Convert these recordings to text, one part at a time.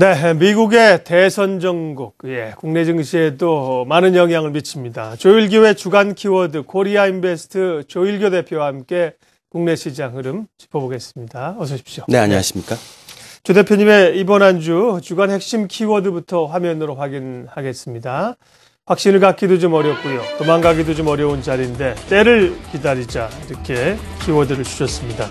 네, 미국의 대선 정국, 예, 국내 증시에도 많은 영향을 미칩니다. 조일기회 주간 키워드 코리아 인베스트 조일교 대표와 함께 국내 시장 흐름 짚어보겠습니다. 어서 오십시오. 네, 안녕하십니까. 조 대표님의 이번 한 주 주간 핵심 키워드부터 화면으로 확인하겠습니다. 확신을 갖기도 좀 어렵고요. 도망가기도 좀 어려운 자리인데 때를 기다리자 이렇게 키워드를 주셨습니다.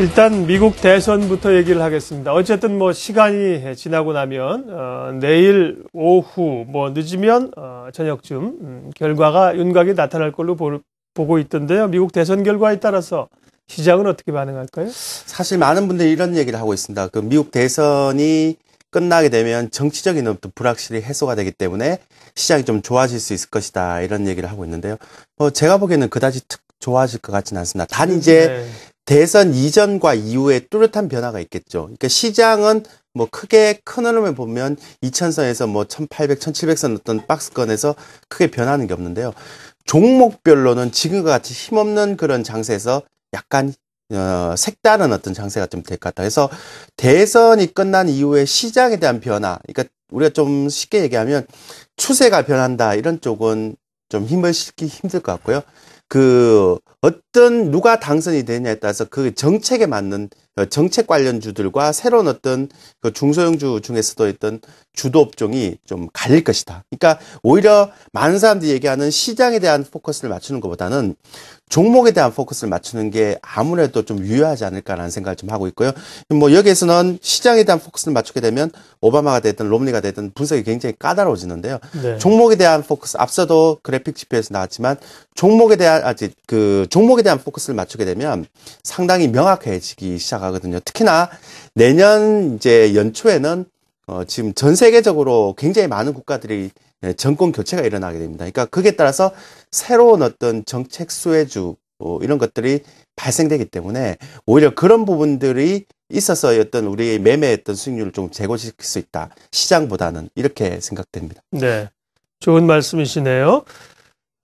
일단 미국 대선부터 얘기를 하겠습니다. 어쨌든 뭐 시간이 지나고 나면 어, 내일 오후 뭐 늦으면 어, 저녁쯤 음, 결과가 윤곽이 나타날 걸로 보, 보고 있던데요. 미국 대선 결과에 따라서 시장은 어떻게 반응할까요? 사실 많은 분들이 이런 얘기를 하고 있습니다. 그 미국 대선이 끝나게 되면 정치적인 어떤 불확실이 해소가 되기 때문에 시장이 좀 좋아질 수 있을 것이다 이런 얘기를 하고 있는데요. 뭐 제가 보기에는 그다지 특 좋아질 것 같지는 않습니다. 단 이제 네. 대선 이전과 이후에 뚜렷한 변화가 있겠죠. 그러니까 시장은 뭐 크게 큰 흐름을 보면 2000선에서 뭐 1800, 1700선 어떤 박스권에서 크게 변하는 게 없는데요. 종목별로는 지금과 같이 힘없는 그런 장세에서 약간 어, 색다른 어떤 장세가 좀 될 것 같다. 그래서 대선이 끝난 이후에 시장에 대한 변화, 그러니까 우리가 좀 쉽게 얘기하면 추세가 변한다 이런 쪽은 좀 힘을 실기 힘들 것 같고요. 그 어, 어떤 누가 당선이 되냐에 따라서 그 정책에 맞는 어, 정책 관련주들과 새로운 어떤 그 중소형주 중에서도 있던 주도업종이 좀 갈릴 것이다. 그러니까 오히려 많은 사람들이 얘기하는 시장에 대한 포커스를 맞추는 것보다는 종목에 대한 포커스를 맞추는 게 아무래도 좀 유효하지 않을까라는 생각을 좀 하고 있고요. 뭐 여기에서는 시장에 대한 포커스를 맞추게 되면 오바마가 되든 롬니가 되든 분석이 굉장히 까다로워지는데요. 네. 종목에 대한 포커스 앞서도 그래픽 지표에서 나왔지만 종목에 대한 아직 그 종목에 대한 대한 포커스를 맞추게 되면 상당히 명확해지기 시작하거든요. 특히나 내년 이제 연초에는 어, 지금 전 세계적으로 굉장히 많은 국가들이 예, 정권 교체가 일어나게 됩니다. 그러니까 그에 따라서 새로운 어떤 정책 수혜주 어, 이런 것들이 발생되기 때문에 오히려 그런 부분들이 있어서 어떤 우리의 매매했던 수익률을 좀 제고시킬 수 있다. 시장보다는 이렇게 생각됩니다. 네. 좋은 말씀이시네요.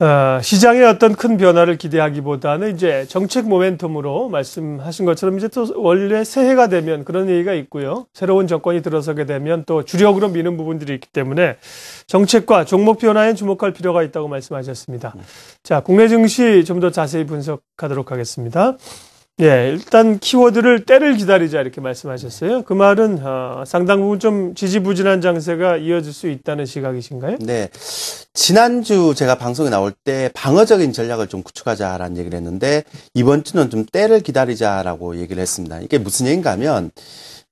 어, 시장의 어떤 큰 변화를 기대하기보다는 이제 정책 모멘텀으로 말씀하신 것처럼 이제 또 원래 새해가 되면 그런 얘기가 있고요. 새로운 정권이 들어서게 되면 또 주력으로 미는 부분들이 있기 때문에 정책과 종목 변화에 주목할 필요가 있다고 말씀하셨습니다. 네. 자, 국내 증시 좀 더 자세히 분석하도록 하겠습니다. 예, 일단 키워드를 때를 기다리자 이렇게 말씀하셨어요. 그 말은 어, 상당 부분 좀 지지부진한 장세가 이어질 수 있다는 시각이신가요? 네. 지난주 제가 방송에 나올 때 방어적인 전략을 좀 구축하자라는 얘기를 했는데 이번 주는 좀 때를 기다리자라고 얘기를 했습니다. 이게 무슨 얘기인가 하면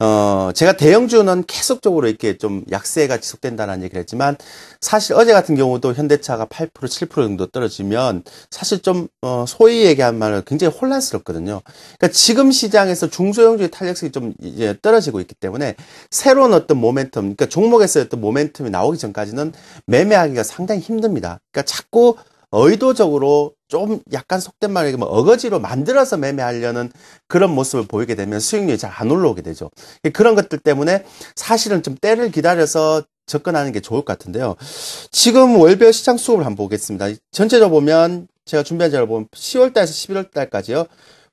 어 제가 대형주는 계속적으로 이렇게 좀 약세가 지속된다는 얘기를 했지만 사실 어제 같은 경우도 현대차가 8% 7% 정도 떨어지면 사실 좀 어 소위 얘기한 말은 굉장히 혼란스럽거든요. 그러니까 지금 시장에서 중소형주의 탄력성이 좀 이제 떨어지고 있기 때문에 새로운 어떤 모멘텀, 그러니까 종목에서 어떤 모멘텀이 나오기 전까지는 매매하기가 상당히 상당히 힘듭니다. 그러니까 자꾸 의도적으로 좀 약간 속된 말이얘기면 어거지로 만들어서 매매하려는 그런 모습을 보이게 되면 수익률이 잘 안 올라오게 되죠. 그런 것들 때문에 사실은 좀 때를 기다려서 접근하는 게 좋을 것 같은데요. 지금 월별 시장 수급을 한번 보겠습니다. 전체적으로 보면 제가 준비한 자료 보면 10월달에서 11월달까지요.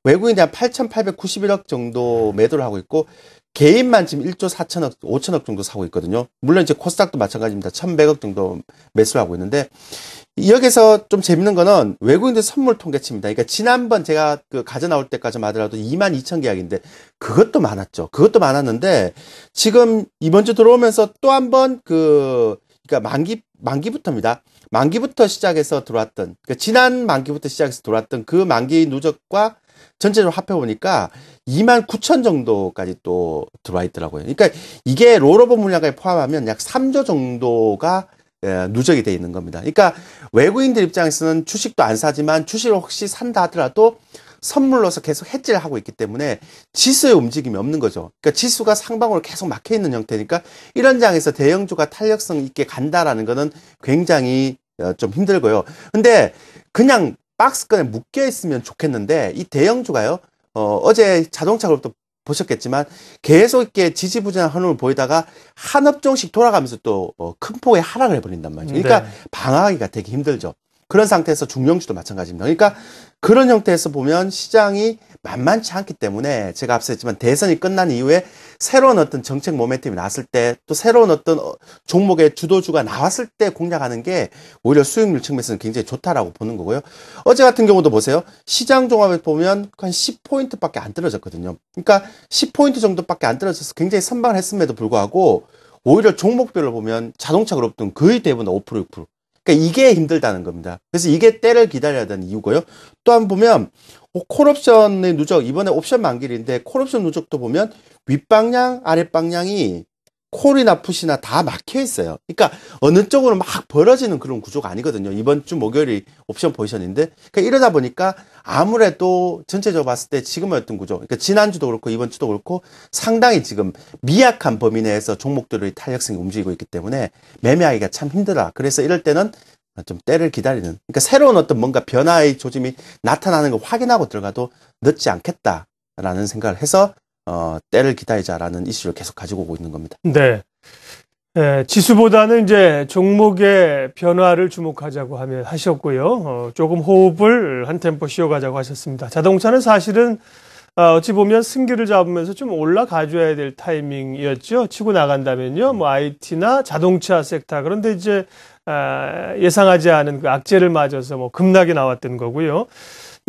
외국인에 대한 8,891억 정도 매도를 하고 있고 개인만 지금 1조 4천억, 5천억 정도 사고 있거든요. 물론 이제 코스닥도 마찬가지입니다. 1,100억 정도 매수를 하고 있는데 여기서 좀 재밌는 거는 외국인들 선물 통계치입니다. 그러니까 지난번 제가 그 가져 나올 때까지만 하더라도 2만 2천 계약인데 그것도 많았죠. 그것도 많았는데 지금 이번 주 들어오면서 또 한번그 그러니까 만기 만기부터입니다. 만기부터 시작해서 들어왔던 그러니까 지난 만기부터 시작해서 들어왔던 그 만기 누적과 전체적으로 합해보니까 2만 9천 정도까지 또 들어와 있더라고요. 그러니까 이게 롤오버 물량까지 포함하면 약 3조 정도가 예, 누적이 돼 있는 겁니다. 그러니까 외국인들 입장에서는 주식도 안 사지만 주식을 혹시 산다 하더라도 선물로서 계속 해지를 하고 있기 때문에 지수의 움직임이 없는 거죠. 그러니까 지수가 상방으로 계속 막혀 있는 형태니까 이런 장에서 대형주가 탄력성 있게 간다라는 거는 굉장히 어, 좀 힘들고요. 근데 그냥 박스권에 묶여 있으면 좋겠는데 이 대형주가요. 어, 어제 자동차 로부터 보셨겠지만 계속 이렇게 지지부진한 흐름을 보이다가 한 업종씩 돌아가면서 또큰 어, 폭의 하락을 해버린단 말이죠. 그러니까 네. 방어하기가 되게 힘들죠. 그런 상태에서 중령주도 마찬가지입니다. 그러니까 그런 형태에서 보면 시장이 만만치 않기 때문에 제가 앞서 했지만 대선이 끝난 이후에 새로운 어떤 정책 모멘텀이 나왔을 때 또 새로운 어떤 어, 종목의 주도주가 나왔을 때 공략하는 게 오히려 수익률 측면에서는 굉장히 좋다라고 보는 거고요. 어제 같은 경우도 보세요. 시장 종합에 보면 한 10포인트밖에 안 떨어졌거든요. 그러니까 10포인트 정도밖에 안 떨어져서 굉장히 선방을 했음에도 불구하고 오히려 종목별로 보면 자동차 그룹 등 거의 대부분 5% 6% 그러니까 이게 힘들다는 겁니다. 그래서 이게 때를 기다려야 되는 이유고요. 또한 보면 어, 콜옵션의 누적 이번에 옵션 만기일인데 콜옵션 누적도 보면 윗방향 아랫방향이 콜이나 푸시나 다 막혀 있어요. 그러니까 어느 쪽으로 막 벌어지는 그런 구조가 아니거든요. 이번 주 목요일이 옵션 포지션인데 그러니까 이러다 보니까 아무래도 전체적으로 봤을 때 지금의 어떤 구조, 그러니까 지난주도 그렇고 이번 주도 그렇고 상당히 지금 미약한 범위 내에서 종목들의 탄력성이 움직이고 있기 때문에 매매하기가 참힘들어 그래서 이럴 때는 좀 때를 기다리는 그러니까 새로운 어떤 뭔가 변화의 조짐이 나타나는 걸 확인하고 들어가도 늦지 않겠다라는 생각을 해서 어, 때를 기다리자라는 이슈를 계속 가지고 오고 있는 겁니다. 네. 예, 지수보다는 이제 종목의 변화를 주목하자고 하면 하셨고요. 어, 조금 호흡을 한 템포 쉬어가자고 하셨습니다. 자동차는 사실은 어, 어찌 보면 승기를 잡으면서 좀 올라가줘야 될 타이밍이었죠. 치고 나간다면요. 뭐 IT나 자동차 섹터 그런데 이제 아, 예상하지 않은 그 악재를 맞아서 뭐 급락이 나왔던 거고요.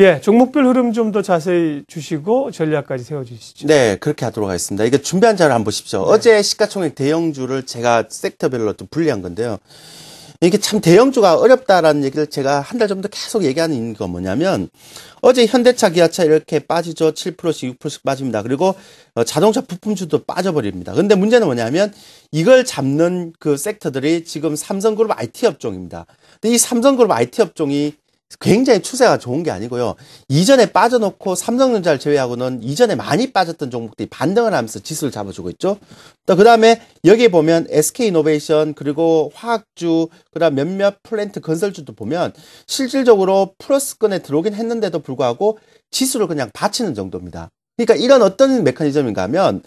예, 종목별 흐름 좀 더 자세히 주시고 전략까지 세워주시죠. 네, 그렇게 하도록 하겠습니다. 이게 준비한 자료 한번 보십시오. 네. 어제 시가총액 대형주를 제가 섹터별로 좀 분리한 건데요. 이게 참 대형주가 어렵다라는 얘기를 제가 한 달 전부터 계속 얘기하는 건 뭐냐면 어제 현대차, 기아차 이렇게 빠지죠. 7%씩 6%씩 빠집니다. 그리고 어, 자동차 부품주도 빠져버립니다. 근데 문제는 뭐냐면 이걸 잡는 그 섹터들이 지금 삼성그룹 IT 업종입니다. 근데 이 삼성그룹 IT 업종이 굉장히 추세가 좋은 게 아니고요. 이전에 빠져놓고 삼성전자를 제외하고는 이전에 많이 빠졌던 종목들이 반등을 하면서 지수를 잡아주고 있죠. 또그 다음에 여기에 보면 SK이노베이션 그리고 화학주 그다음 몇몇 플랜트 건설주도 보면 실질적으로 플러스권에 들어오긴 했는데도 불구하고 지수를 그냥 받치는 정도입니다. 그러니까 이런 어떤 메커니즘인가 하면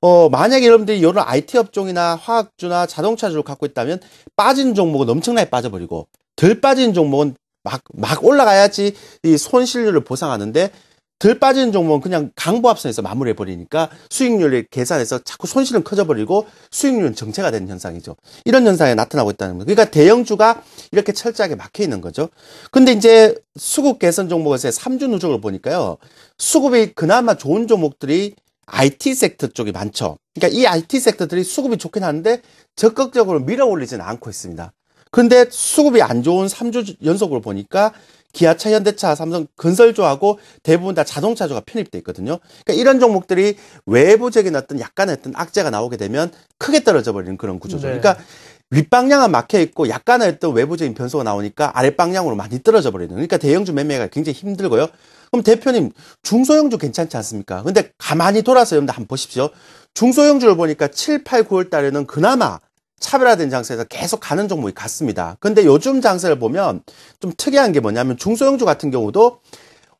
어, 만약에 여러분들이 이런 IT 업종이나 화학주나 자동차주를 갖고 있다면 빠진 종목은 엄청나게 빠져버리고 덜 빠진 종목은 막, 막 올라가야지 이 손실률을 보상하는데 덜 빠지는 종목은 그냥 강보합선에서 마무리해버리니까 수익률을 계산해서 자꾸 손실은 커져버리고 수익률은 정체가 되는 현상이죠. 이런 현상이 나타나고 있다는 거예요. 그러니까 대형주가 이렇게 철저하게 막혀있는 거죠. 근데 이제 수급 개선 종목에서의 3주 누적으로 보니까요. 수급이 그나마 좋은 종목들이 IT 섹터 쪽이 많죠. 그러니까 이 IT 섹터들이 수급이 좋긴 하는데 적극적으로 밀어올리지는 않고 있습니다. 근데 수급이 안 좋은 3주 연속으로 보니까 기아차, 현대차, 삼성 건설주하고 대부분 다 자동차주가 편입돼 있거든요. 그러니까 이런 종목들이 외부적인 어떤 약간의 어떤 악재가 나오게 되면 크게 떨어져 버리는 그런 구조죠. 네. 그러니까 윗방향은 막혀 있고 약간의 어떤 외부적인 변수가 나오니까 아랫방향으로 많이 떨어져 버리는. 그러니까 대형주 매매가 굉장히 힘들고요. 그럼 대표님 중소형주 괜찮지 않습니까? 근데 가만히 돌아서 여러분들 한번 보십시오. 중소형주를 보니까 7, 8, 9월 달에는 그나마 차별화된 장세에서 계속 가는 종목이 같습니다. 근데 요즘 장세를 보면 좀 특이한 게 뭐냐면 중소형주 같은 경우도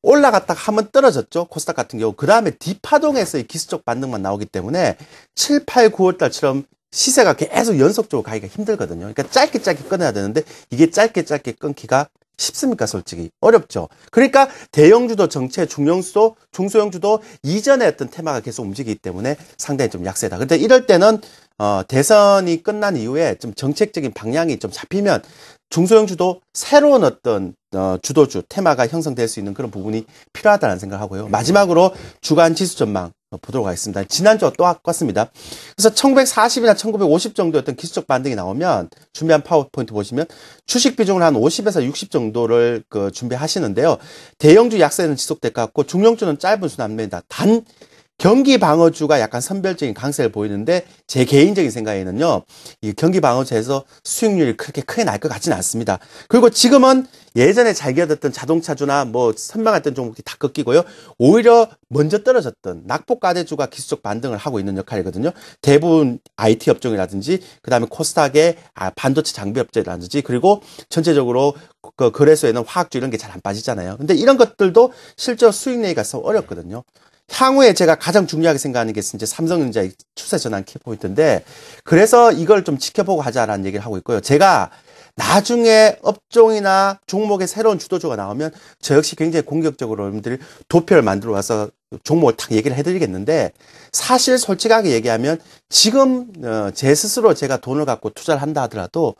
올라갔다가 한번 떨어졌죠. 코스닥 같은 경우. 그 다음에 디파동에서의 기술적 반등만 나오기 때문에 7, 8, 9월 달처럼 시세가 계속 연속적으로 가기가 힘들거든요. 그러니까 짧게 짧게 끊어야 되는데 이게 짧게 짧게 끊기가 쉽습니까, 솔직히? 어렵죠. 그러니까 대형주도 정체, 중형수도 중소형주도 이전에 했던 테마가 계속 움직이기 때문에 상당히 좀 약세다. 근데 이럴 때는 어, 대선이 끝난 이후에 좀 정책적인 방향이 좀 잡히면 중소형 주도 새로운 어떤 어, 주도주 테마가 형성될 수 있는 그런 부분이 필요하다는 생각하고요. 을 음. 마지막으로 주간 지수 전망 보도록 하겠습니다. 지난주와 똑같습니다. 그래서 1940이나 1950 정도였던 기술적 반등이 나오면 준비한 파워포인트 보시면 주식 비중을 한 50에서 60 정도를 그 준비하시는데요. 대형주 약세는 지속될 것 같고 중형주는 짧은 순환매입니다. 단 경기 방어주가 약간 선별적인 강세를 보이는데 제 개인적인 생각에는요. 이 경기 방어주에서 수익률이 그렇게 크게 날 것 같지는 않습니다. 그리고 지금은 예전에 잘 기어졌던 자동차주나 뭐 선방했던 종목이 다 꺾이고요. 오히려 먼저 떨어졌던 낙폭과대주가 기술적 반등을 하고 있는 역할이거든요. 대부분 IT 업종이라든지 그다음에 코스닥의 아, 반도체 장비 업체라든지 그리고 전체적으로 그 거래소에는 화학주 이런 게 잘 안 빠지잖아요. 근데 이런 것들도 실제로 수익 내기가 서 어렵거든요. 향후에 제가 가장 중요하게 생각하는 게 이제 삼성전자의 추세 전환 키포인트인데 그래서 이걸 좀 지켜보고 하자라는 얘기를 하고 있고요. 제가 나중에 업종이나 종목의 새로운 주도주가 나오면 저 역시 굉장히 공격적으로 여러분들이 도표를 만들어 와서 종목을 딱 얘기를 해드리겠는데 사실 솔직하게 얘기하면 지금 어, 제 스스로 제가 돈을 갖고 투자를 한다 하더라도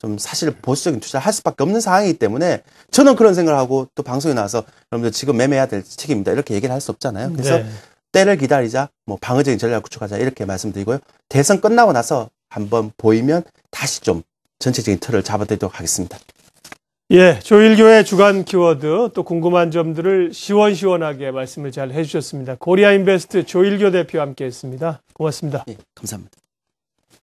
좀 사실 보수적인 투자를 할 수밖에 없는 상황이기 때문에 저는 그런 생각을 하고 또 방송에 나와서 여러분들 지금 매매해야 될 책임입니다. 이렇게 얘기를 할 수 없잖아요. 그래서 네. 때를 기다리자, 뭐 방어적인 전략 을 구축하자 이렇게 말씀드리고요. 대선 끝나고 나서 한번 보이면 다시 좀 전체적인 틀을 잡아드리도록 하겠습니다. 예, 조일교의 주간 키워드 또 궁금한 점들을 시원시원하게 말씀을 잘 해주셨습니다. 고리아 인베스트 조일교 대표와 함께했습니다. 고맙습니다. 예, 감사합니다.